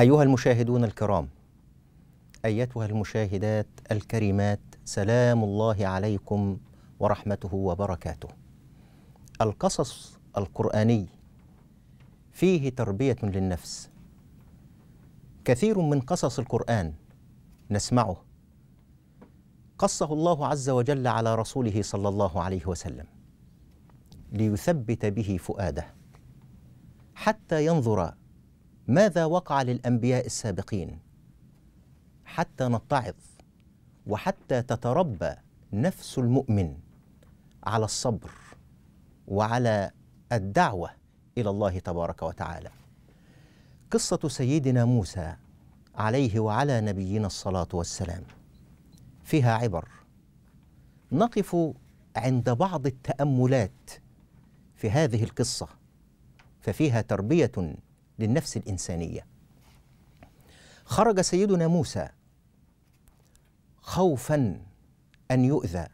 أيها المشاهدون الكرام أيتها المشاهدات الكريمات سلام الله عليكم ورحمته وبركاته القصص القرآني فيه تربية للنفس كثير من قصص القرآن نسمعه قصه الله عز وجل على رسوله صلى الله عليه وسلم ليثبت به فؤاده حتى ينظر ماذا وقع للأنبياء السابقين حتى نتعظ وحتى تتربى نفس المؤمن على الصبر وعلى الدعوة إلى الله تبارك وتعالى قصة سيدنا موسى عليه وعلى نبينا الصلاة والسلام فيها عبر نقف عند بعض التأملات في هذه القصة ففيها تربية للنفس الإنسانية خرج سيدنا موسى خوفا أن يؤذى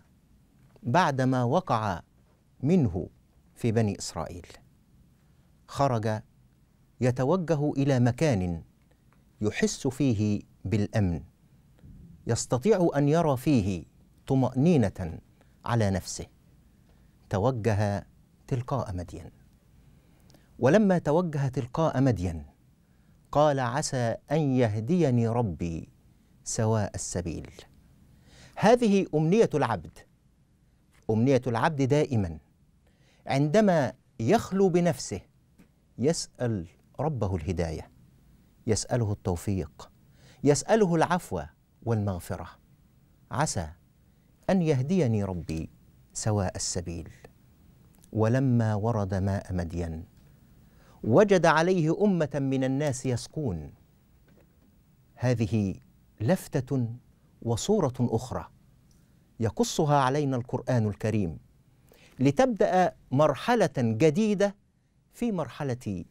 بعدما وقع منه في بني إسرائيل خرج يتوجه إلى مكان يحس فيه بالأمن يستطيع أن يرى فيه طمأنينة على نفسه توجه تلقاء مدين ولما توجه تلقاء مدين قال عسى ان يهديني ربي سواء السبيل هذه امنيه العبد امنيه العبد دائما عندما يخلو بنفسه يسال ربه الهدايه يساله التوفيق يساله العفو والمغفره عسى ان يهديني ربي سواء السبيل ولما ورد ماء مدين وجد عليه أمة من الناس يسقون هذه لفتة وصورة أخرى يقصها علينا القرآن الكريم لتبدأ مرحلة جديدة في مرحلة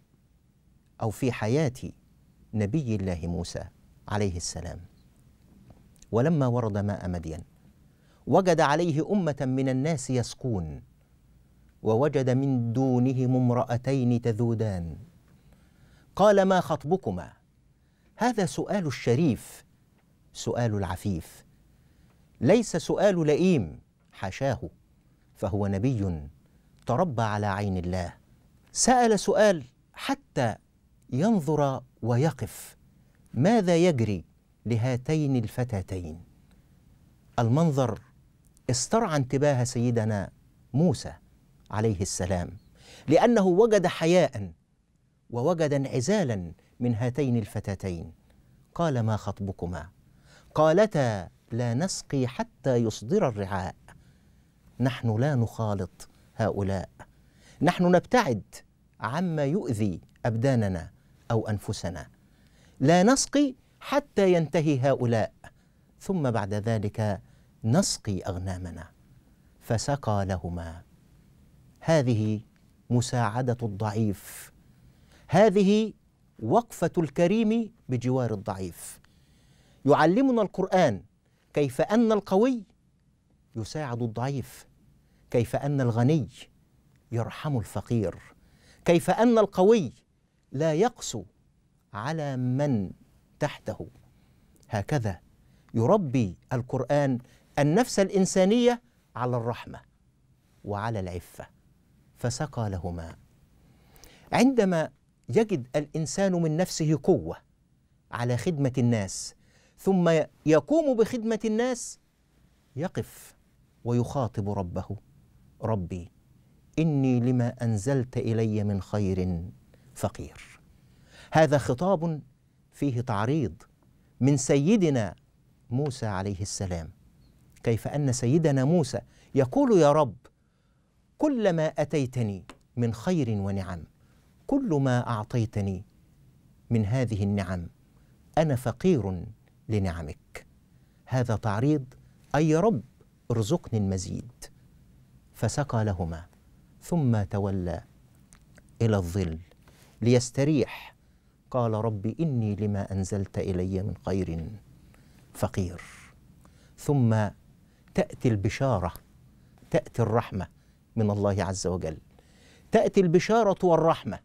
أو في حياة نبي الله موسى عليه السلام ولما ورد ماء مدين وجد عليه أمة من الناس يسقون ووجد من دونهم امرأتين تذودان قال ما خطبكما هذا سؤال الشريف سؤال العفيف ليس سؤال لئيم حاشاه فهو نبي تربى على عين الله سال سؤال حتى ينظر ويقف ماذا يجري لهاتين الفتاتين المنظر استرعى انتباه سيدنا موسى عليه السلام لأنه وجد حياء ووجد انعزالا من هاتين الفتاتين قال ما خطبكما قالتا لا نسقي حتى يصدر الرعاء نحن لا نخالط هؤلاء نحن نبتعد عما يؤذي أبداننا أو أنفسنا لا نسقي حتى ينتهي هؤلاء ثم بعد ذلك نسقي أغنامنا فسقى لهما هذه مساعدة الضعيف هذه وقفة الكريم بجوار الضعيف يعلمنا القرآن كيف أن القوي يساعد الضعيف كيف أن الغني يرحم الفقير كيف أن القوي لا يقسو على من تحته هكذا يربي القرآن النفس الإنسانية على الرحمة وعلى العفة فسقى لهما عندما يجد الانسان من نفسه قوه على خدمه الناس ثم يقوم بخدمه الناس يقف ويخاطب ربه ربي اني لما انزلت الي من خير فقير هذا خطاب فيه تعريض من سيدنا موسى عليه السلام كيف ان سيدنا موسى يقول يا رب كل ما أتيتني من خير ونعم كل ما أعطيتني من هذه النعم أنا فقير لنعمك هذا تعريض أي رب ارزقني المزيد فسقى لهما ثم تولى إلى الظل ليستريح قال رب إني لما أنزلت إلي من خير فقير ثم تأتي البشارة تأتي الرحمة من الله عز وجل تأتي البشارة والرحمة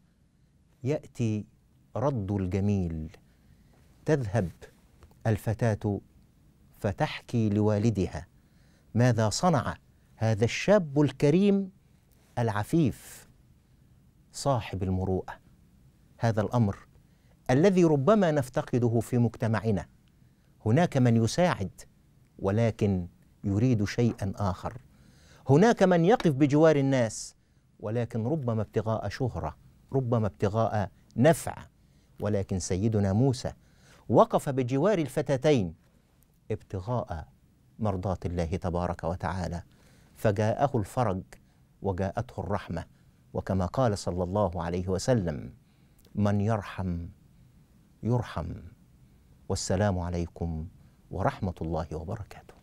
يأتي رد الجميل تذهب الفتاة فتحكي لوالدها ماذا صنع هذا الشاب الكريم العفيف صاحب المروءة هذا الأمر الذي ربما نفتقده في مجتمعنا هناك من يساعد ولكن يريد شيئا آخر هناك من يقف بجوار الناس ولكن ربما ابتغاء شهرة ربما ابتغاء نفع ولكن سيدنا موسى وقف بجوار الفتاتين ابتغاء مرضاة الله تبارك وتعالى فجاءه الفرج وجاءته الرحمة وكما قال صلى الله عليه وسلم من يرحم يرحم والسلام عليكم ورحمة الله وبركاته